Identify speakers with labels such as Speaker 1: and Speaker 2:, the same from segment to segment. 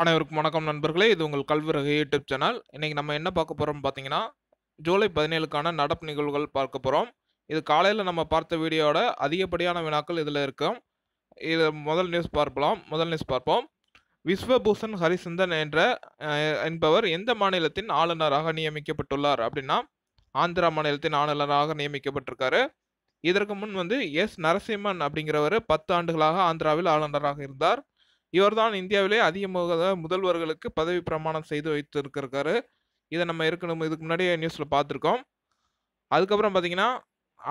Speaker 1: அனைவருக்கும் வணக்கம் நண்பர்களே இது உங்கள் கல்விரக யூடியூப் சேனல் இன்றைக்கி நம்ம என்ன பார்க்க போகிறோம் பார்த்தீங்கன்னா ஜூலை பதினேழுக்கான நடப்பு நிகழ்வுகள் பார்க்க போகிறோம் இது காலையில் நம்ம பார்த்த வீடியோட அதிகப்படியான வினாக்கள் இதில் இருக்கும் இது முதல் நியூஸ் பார்க்கலாம் முதல் நியூஸ் பார்ப்போம் விஸ்வபூஷன் ஹரிசந்தன் என்ற என்பவர் எந்த மாநிலத்தின் ஆளுநராக நியமிக்கப்பட்டுள்ளார் அப்படின்னா ஆந்திரா மாநிலத்தின் ஆளுநராக நியமிக்கப்பட்டிருக்காரு இதற்கு முன் வந்து எஸ் நரசிம்மன் அப்படிங்கிறவர் பத்து ஆண்டுகளாக ஆந்திராவில் ஆளுநராக இருந்தார் இவர்தான் இந்தியாவிலே அதிகமாக முதல்வர்களுக்கு பதவி பிரமாணம் செய்து வைத்திருக்கிறாரு இதை நம்ம இருக்கணும் இதுக்கு முன்னாடியே நியூஸில் பார்த்துருக்கோம் அதுக்கப்புறம் பார்த்தீங்கன்னா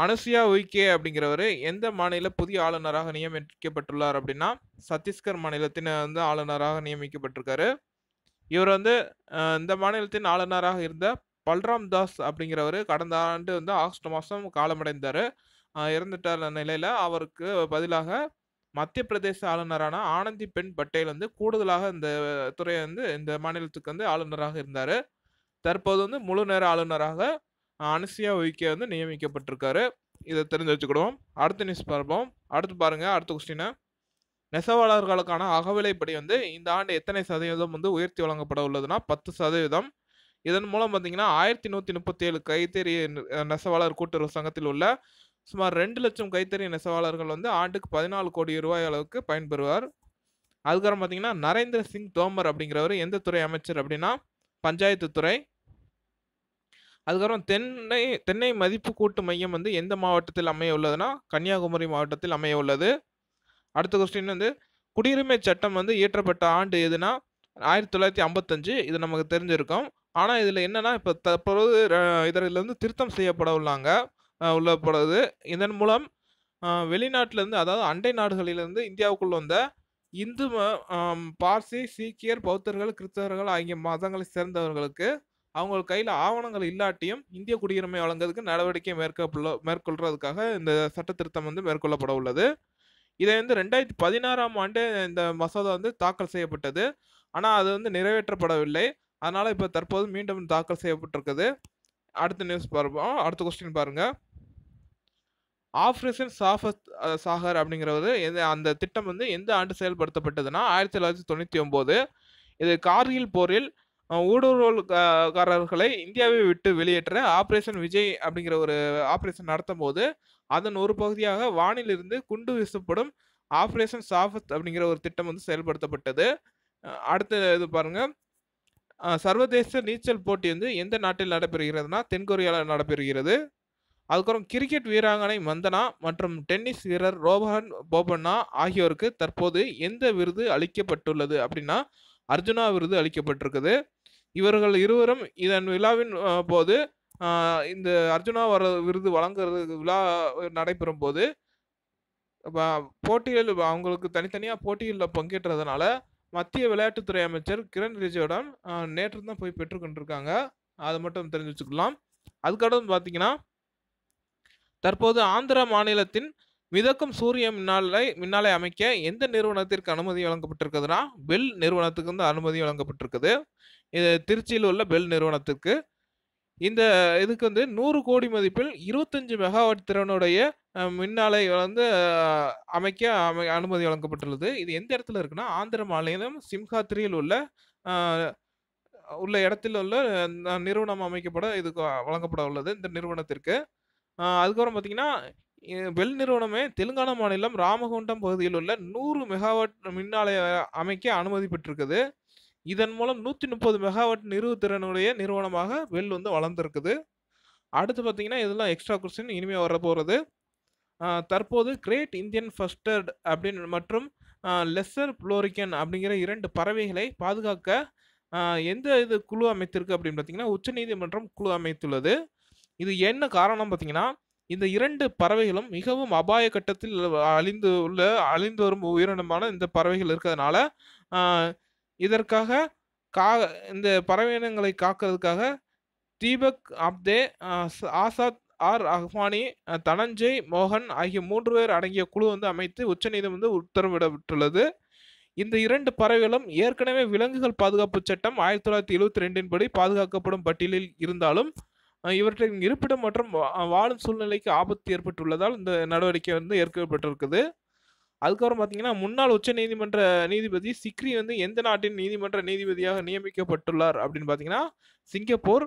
Speaker 1: அனுசியா உய்கே அப்படிங்கிறவர் எந்த மாநில புதிய ஆளுநராக நியமிக்கப்பட்டுள்ளார் அப்படின்னா சத்தீஸ்கர் மாநிலத்தின் வந்து ஆளுநராக நியமிக்கப்பட்டிருக்காரு இவர் வந்து இந்த மாநிலத்தின் ஆளுநராக இருந்த பல்ராம் தாஸ் அப்படிங்கிறவர் கடந்த ஆண்டு வந்து ஆகஸ்ட் மாதம் காலமடைந்தார் இறந்துட்டார் நிலையில் அவருக்கு பதிலாக மத்திய பிரதேச ஆளுநரான ஆனந்தி பெண் பட்டேல் வந்து கூடுதலாக இந்த துறை வந்து இந்த மாநிலத்துக்கு வந்து ஆளுநராக இருந்தார் தற்போது வந்து முழு நேர ஆளுநராக அனுசியா உய்கே வந்து நியமிக்கப்பட்டிருக்காரு இதை தெரிஞ்சு வச்சுக்கிடுவோம் அடுத்த நியூஸ் பார்ப்போம் அடுத்து பாருங்கள் அடுத்த கொஸ்டினை நெசவாளர்களுக்கான அகவிலைப்படி வந்து இந்த ஆண்டு எத்தனை சதவீதம் வந்து உயர்த்தி வழங்கப்பட உள்ளதுன்னா பத்து சதவீதம் இதன் மூலம் பார்த்தீங்கன்னா ஆயிரத்தி நூற்றி முப்பத்தி ஏழு கைத்தறி நெசவாளர் கூட்டுறவு சங்கத்தில் உள்ள சுமார் ரெண்டு லட்சம் கைத்தறி நெசவாளர்கள் வந்து ஆண்டுக்கு பதினாலு கோடி ரூபாய் அளவுக்கு பயன்பெறுவார் அதுக்கப்புறம் பார்த்தீங்கன்னா நரேந்திர சிங் தோமர் அப்படிங்கிறவர் எந்த துறை அமைச்சர் அப்படின்னா பஞ்சாயத்து துறை அதுக்கப்புறம் தென்னை தென்னை மதிப்பு கூட்டு மையம் வந்து எந்த மாவட்டத்தில் அமைய உள்ளதுன்னா கன்னியாகுமரி மாவட்டத்தில் அமைய உள்ளது அடுத்த கொஸ்டின் வந்து குடியுரிமை சட்டம் வந்து இயற்றப்பட்ட ஆண்டு எதுனா ஆயிரத்தி தொள்ளாயிரத்தி ஐம்பத்தஞ்சு இது நமக்கு தெரிஞ்சிருக்கும் ஆனால் இதில் என்னென்னா இப்போ தற்போது இதில் வந்து திருத்தம் செய்யப்பட உள்ளாங்க உள்ளப்படுது இதன் மூலம் வெளிநாட்டிலேருந்து அதாவது அண்டை நாடுகளிலிருந்து இந்தியாவுக்குள் வந்த இந்து பார்சி சீக்கியர் பௌத்தர்கள் கிறிஸ்தவர்கள் ஆகிய மதங்களை சேர்ந்தவர்களுக்கு அவங்க கையில் ஆவணங்கள் இல்லாட்டியும் இந்திய குடியுரிமை வழங்குறதுக்கு நடவடிக்கை மேற்கொள்ள மேற்கொள்றதுக்காக இந்த சட்ட திருத்தம் வந்து மேற்கொள்ளப்பட உள்ளது இதை வந்து ரெண்டாயிரத்தி பதினாறாம் ஆண்டு இந்த மசோதா வந்து தாக்கல் செய்யப்பட்டது ஆனால் அது வந்து நிறைவேற்றப்படவில்லை அதனால் இப்போ தற்போது மீண்டும் தாக்கல் செய்யப்பட்டிருக்குது அடுத்த நியூஸ் பார்ப்போம் அடுத்த கொஸ்டின் பாருங்கள் ஆப்ரேஷன் சாஃபத் சாகர் அப்படிங்கிறது அந்த திட்டம் வந்து எந்த ஆண்டு செயல்படுத்தப்பட்டதுன்னா ஆயிரத்தி தொள்ளாயிரத்தி தொண்ணூற்றி ஒம்போது இது கார்கில் போரில் ஊடுருவல்காரர்களை இந்தியாவை விட்டு வெளியேற்ற ஆப்ரேஷன் விஜய் அப்படிங்கிற ஒரு ஆப்ரேஷன் நடத்தும் போது அதன் ஒரு பகுதியாக வானிலிருந்து குண்டு வீசப்படும் ஆப்ரேஷன் சாஃபத் அப்படிங்கிற ஒரு திட்டம் வந்து செயல்படுத்தப்பட்டது அடுத்த இது பாருங்கள் சர்வதேச நீச்சல் போட்டி வந்து எந்த நாட்டில் நடைபெறுகிறதுனா தென்கொரியாவில் நடைபெறுகிறது அதுக்கப்புறம் கிரிக்கெட் வீராங்கனை மந்தனா மற்றும் டென்னிஸ் வீரர் ரோஹன் போபண்ணா ஆகியோருக்கு தற்போது எந்த விருது அளிக்கப்பட்டுள்ளது அப்படின்னா அர்ஜுனா விருது அளிக்கப்பட்டிருக்குது இவர்கள் இருவரும் இதன் விழாவின் போது இந்த அர்ஜுனா வர விருது வழங்குறது விழா நடைபெறும் போது போட்டிகள் அவங்களுக்கு தனித்தனியாக போட்டிகளில் பங்கேற்றதுனால மத்திய விளையாட்டுத்துறை அமைச்சர் கிரண் ரிஜிஜுவிடம் நேற்று தான் போய் பெற்றுக்கொண்டிருக்காங்க அதை மட்டும் தெரிஞ்சு வச்சுக்கலாம் அதுக்கடுத்து பார்த்தீங்கன்னா தற்போது ஆந்திர மாநிலத்தின் மிதக்கும் சூரிய மின்னாலை மின்னாலை அமைக்க எந்த நிறுவனத்திற்கு அனுமதி வழங்கப்பட்டிருக்குதுன்னா பெல் நிறுவனத்துக்கு வந்து அனுமதி வழங்கப்பட்டிருக்குது இது திருச்சியில் உள்ள பெல் நிறுவனத்துக்கு இந்த இதுக்கு வந்து நூறு கோடி மதிப்பில் இருபத்தஞ்சு மெகாவாட் திறனுடைய மின்னாலை வந்து அமைக்க அமை அனுமதி வழங்கப்பட்டுள்ளது இது எந்த இடத்துல இருக்குன்னா ஆந்திர மாநிலம் சிம்ஹாத்திரியில் உள்ள உள்ள இடத்தில் உள்ள நிறுவனம் அமைக்கப்பட இதுக்கு வழங்கப்பட உள்ளது இந்த நிறுவனத்திற்கு அதுக்கப்புறம் பார்த்தீங்கன்னா பெல் நிறுவனமே தெலுங்கானா மாநிலம் ராமகுண்டம் பகுதியில் உள்ள நூறு மெகாவாட் மின்னாலய அமைக்க அனுமதி பெற்றிருக்குது இதன் மூலம் நூற்றி முப்பது மெகாவாட் நிறுவு திறனுடைய நிறுவனமாக வெல் வந்து வளர்ந்துருக்குது அடுத்து பார்த்தீங்கன்னா இதெல்லாம் எக்ஸ்ட்ரா கொஸ்டின் இனிமேல் வர போகிறது தற்போது கிரேட் இந்தியன் ஃபஸ்டர்ட் அப்படின்னு மற்றும் லெஸ்ஸர் புளோரிக்கன் அப்படிங்கிற இரண்டு பறவைகளை பாதுகாக்க எந்த இது குழு அமைத்திருக்கு அப்படின்னு பார்த்தீங்கன்னா உச்சநீதிமன்றம் குழு அமைத்துள்ளது இது என்ன காரணம் பார்த்தீங்கன்னா இந்த இரண்டு பறவைகளும் மிகவும் அபாய கட்டத்தில் அழிந்து உள்ள அழிந்து வரும் உயிரினமான இந்த பறவைகள் இருக்கிறதுனால இதற்காக கா இந்த பறவையினங்களை காக்கிறதுக்காக தீபக் அப்தே ஆசாத் ஆர் அஹ்மானி தனஞ்சய் மோகன் ஆகிய மூன்று பேர் அடங்கிய குழு வந்து அமைத்து உச்சநீதிமன்றம் வந்து உத்தரவிடப்பட்டுள்ளது இந்த இரண்டு பறவைகளும் ஏற்கனவே விலங்குகள் பாதுகாப்பு சட்டம் ஆயிரத்தி தொள்ளாயிரத்தி எழுபத்தி ரெண்டின் படி பாதுகாக்கப்படும் பட்டியலில் இருந்தாலும் இவற்றின் இருப்பிடம் மற்றும் வாழும் சூழ்நிலைக்கு ஆபத்து ஏற்பட்டுள்ளதால் இந்த நடவடிக்கை வந்து ஏற்கப்பட்டிருக்குது அதுக்கப்புறம் பார்த்தீங்கன்னா முன்னாள் உச்ச நீதிமன்ற நீதிபதி சிக்ரி வந்து எந்த நாட்டின் நீதிமன்ற நீதிபதியாக நியமிக்கப்பட்டுள்ளார் அப்படின்னு பார்த்தீங்கன்னா சிங்கப்பூர்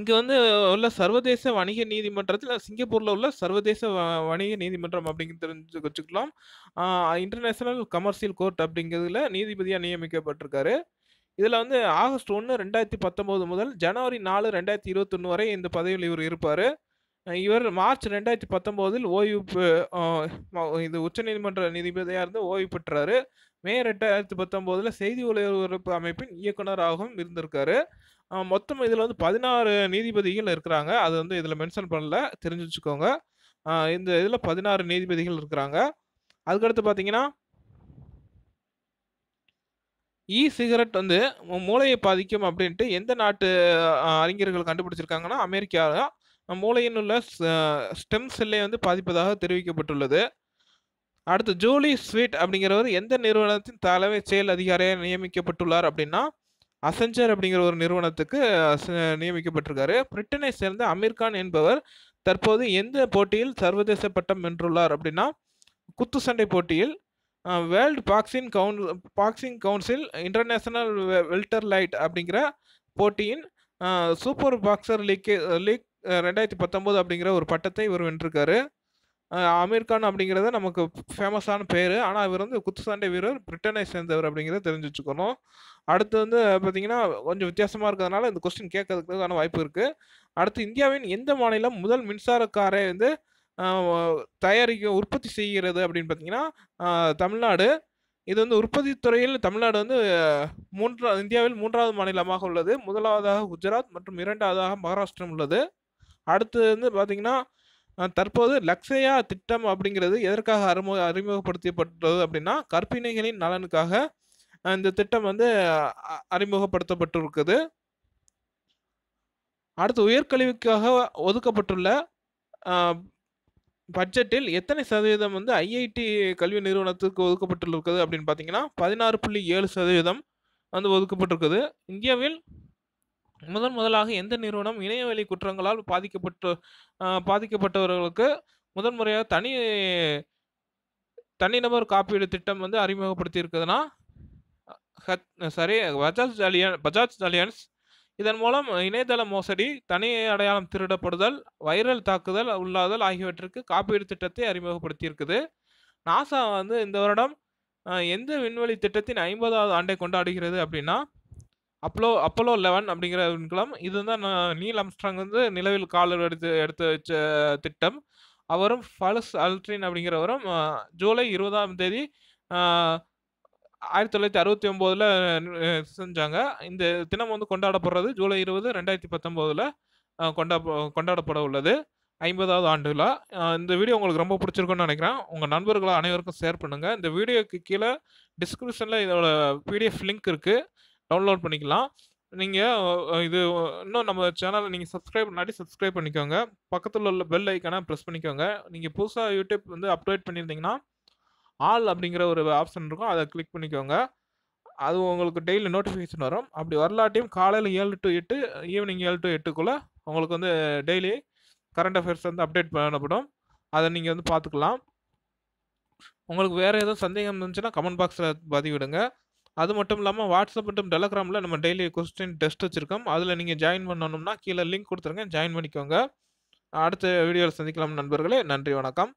Speaker 1: இங்கே வந்து உள்ள சர்வதேச வணிக நீதிமன்றத்தில் சிங்கப்பூரில் உள்ள சர்வதேச வணிக நீதிமன்றம் அப்படிங்கிறது தெரிஞ்சு வச்சுக்கலாம் இன்டர்நேஷ்னல் கமர்ஷியல் கோர்ட் அப்படிங்கிறதுல நீதிபதியாக நியமிக்கப்பட்டிருக்காரு இதில் வந்து ஆகஸ்ட் ஒன்று ரெண்டாயிரத்தி பத்தொம்போது முதல் ஜனவரி நாலு ரெண்டாயிரத்தி இருபத்தொன்று வரை இந்த பதவியில் இவர் இருப்பார் இவர் மார்ச் ரெண்டாயிரத்தி பத்தொம்போதில் ஓய்வு இது உச்சநீதிமன்ற நீதிபதியாக இருந்து ஓய்வு பெற்றார் மே ரெண்டாயிரத்தி பத்தொம்போதில் செய்தி ஒலிபரப்பு அமைப்பின் இயக்குனராகவும் இருந்திருக்காரு மொத்தம் இதில் வந்து பதினாறு நீதிபதிகள் இருக்கிறாங்க அது வந்து இதில் மென்ஷன் பண்ணல தெரிஞ்சு வச்சுக்கோங்க இந்த இதில் பதினாறு நீதிபதிகள் இருக்கிறாங்க அதுக்கடுத்து பார்த்தீங்கன்னா இ சிகரெட் வந்து மூளையை பாதிக்கும் அப்படின்ட்டு எந்த நாட்டு அறிஞர்கள் கண்டுபிடிச்சிருக்காங்கன்னா அமெரிக்கா மூளையின் உள்ள ஸ்டெம் செல்லை வந்து பாதிப்பதாக தெரிவிக்கப்பட்டுள்ளது அடுத்து ஜூலி ஸ்வீட் அப்படிங்கிறவர் எந்த நிறுவனத்தின் தலைமை செயல் அதிகாரியாக நியமிக்கப்பட்டுள்ளார் அப்படின்னா அசஞ்சர் அப்படிங்கிற ஒரு நிறுவனத்துக்கு நியமிக்கப்பட்டிருக்காரு பிரிட்டனை சேர்ந்த அமீர்கான் என்பவர் தற்போது எந்த போட்டியில் சர்வதேச பட்டம் வென்றுள்ளார் அப்படின்னா குத்து சண்டை போட்டியில் வேர்ல்டு பாக்ஸிங் கவுன் boxing council international welter light அப்படிங்கிற போட்டியின் சூப்பர் பாக்ஸர் லீக் லீக் ரெண்டாயிரத்தி பத்தொம்போது அப்படிங்கிற ஒரு பட்டத்தை இவர் வென்றிருக்காரு அமீர் கான் அப்படிங்கிறத நமக்கு ஃபேமஸான பேர் ஆனால் இவர் வந்து சாண்டை வீரர் பிரிட்டனை சேர்ந்தவர் அப்படிங்கிறத தெரிஞ்சு வச்சுக்கணும் அடுத்து வந்து பார்த்தீங்கன்னா கொஞ்சம் வித்தியாசமாக இருக்கிறதுனால இந்த கொஸ்டின் கேட்கறதுக்கான வாய்ப்பு இருக்குது அடுத்து இந்தியாவின் எந்த மாநிலம் முதல் மின்சார காரை வந்து தயாரிக்க உற்பத்தி செய்கிறது அப்படின்னு பார்த்தீங்கன்னா தமிழ்நாடு இது வந்து உற்பத்தி துறையில் தமிழ்நாடு வந்து மூன்றா இந்தியாவில் மூன்றாவது மாநிலமாக உள்ளது முதலாவதாக குஜராத் மற்றும் இரண்டாவதாக மகாராஷ்டிரம் உள்ளது அடுத்து வந்து பார்த்திங்கன்னா தற்போது லக்ஸயா திட்டம் அப்படிங்கிறது எதற்காக அறிமுக அறிமுகப்படுத்தப்பட்டது அப்படின்னா கற்பிணைகளின் நலனுக்காக இந்த திட்டம் வந்து அறிமுகப்படுத்தப்பட்டிருக்குது அடுத்து உயர்கழிவுக்காக ஒதுக்கப்பட்டுள்ள பட்ஜெட்டில் எத்தனை சதவீதம் வந்து ஐஐடி கல்வி நிறுவனத்துக்கு ஒதுக்கப்பட்டுருக்குது அப்படின்னு பார்த்தீங்கன்னா பதினாறு புள்ளி ஏழு சதவீதம் வந்து ஒதுக்கப்பட்டிருக்குது இந்தியாவில் முதன் முதலாக எந்த நிறுவனம் இணையவழி குற்றங்களால் பாதிக்கப்பட்டு பாதிக்கப்பட்டவர்களுக்கு முதன்முறையாக தனி தனிநபர் காப்பீடு திட்டம் வந்து அறிமுகப்படுத்தியிருக்குதுன்னா ஹத் சாரி பஜாஜ் அலியன் பஜாஜ் அலியன்ஸ் இதன் மூலம் இணையதள மோசடி தனி அடையாளம் திருடப்படுதல் வைரல் தாக்குதல் உள்ளாதல் ஆகியவற்றிற்கு காப்பீடு திட்டத்தை அறிமுகப்படுத்தியிருக்குது நாசா வந்து இந்த வருடம் எந்த விண்வெளி திட்டத்தின் ஐம்பதாவது ஆண்டை கொண்டாடுகிறது அப்படின்னா அப்போலோ அப்போலோ லெவன் அப்படிங்கிற விண்கலம் இதுதான் நீல் அம்ஸ்ட்ராங் வந்து நிலவில் கால எடுத்து எடுத்து வச்ச திட்டம் அவரும் ஃபலஸ் அல்ட்ரின் அப்படிங்கிறவரும் ஜூலை இருபதாம் தேதி ஆயிரத்தி தொள்ளாயிரத்தி அறுபத்தி ஒம்போதில் செஞ்சாங்க இந்த தினம் வந்து கொண்டாடப்படுறது ஜூலை இருபது ரெண்டாயிரத்தி பத்தொம்போதில் கொண்டா கொண்டாடப்பட உள்ளது ஐம்பதாவது ஆண்டுகளா இந்த வீடியோ உங்களுக்கு ரொம்ப பிடிச்சிருக்குன்னு நினைக்கிறேன் உங்கள் நண்பர்களை அனைவருக்கும் ஷேர் பண்ணுங்கள் இந்த வீடியோக்கு கீழே டிஸ்கிரிப்ஷனில் இதோட பிடிஎஃப் லிங்க் இருக்குது டவுன்லோட் பண்ணிக்கலாம் நீங்கள் இது இன்னும் நம்ம சேனலை நீங்கள் சப்ஸ்கிரைப் பண்ணாடி சப்ஸ்கிரைப் பண்ணிக்கோங்க பக்கத்தில் உள்ள பெல் ஐக்கான ப்ரெஸ் பண்ணிக்கோங்க நீங்கள் புதுசாக யூடியூப் வந்து அப்டேட் பண்ணியிருந்தீங்கன்னா ஆல் அப்படிங்கிற ஒரு ஆப்ஷன் இருக்கும் அதை கிளிக் பண்ணிக்கோங்க அது உங்களுக்கு டெய்லி நோட்டிஃபிகேஷன் வரும் அப்படி வரலாட்டையும் காலையில் ஏழு டு எட்டு ஈவினிங் ஏழு டு எட்டுக்குள்ளே உங்களுக்கு வந்து டெய்லி கரண்ட் அஃபேர்ஸ் வந்து அப்டேட் பண்ணப்படும் அதை நீங்கள் வந்து பார்த்துக்கலாம் உங்களுக்கு வேறு எதுவும் சந்தேகம் இருந்துச்சுன்னா கமெண்ட் பாக்ஸில் பதிவிடுங்க அது மட்டும் இல்லாமல் வாட்ஸ்அப் மட்டும் டெலகிராமில் நம்ம டெய்லி கொஸ்டின் டெஸ்ட் வச்சுருக்கோம் அதில் நீங்கள் ஜாயின் பண்ணணும்னா கீழே லிங்க் கொடுத்துருங்க ஜாயின் பண்ணிக்கோங்க அடுத்த வீடியோவில் சந்திக்கலாம் நண்பர்களே நன்றி வணக்கம்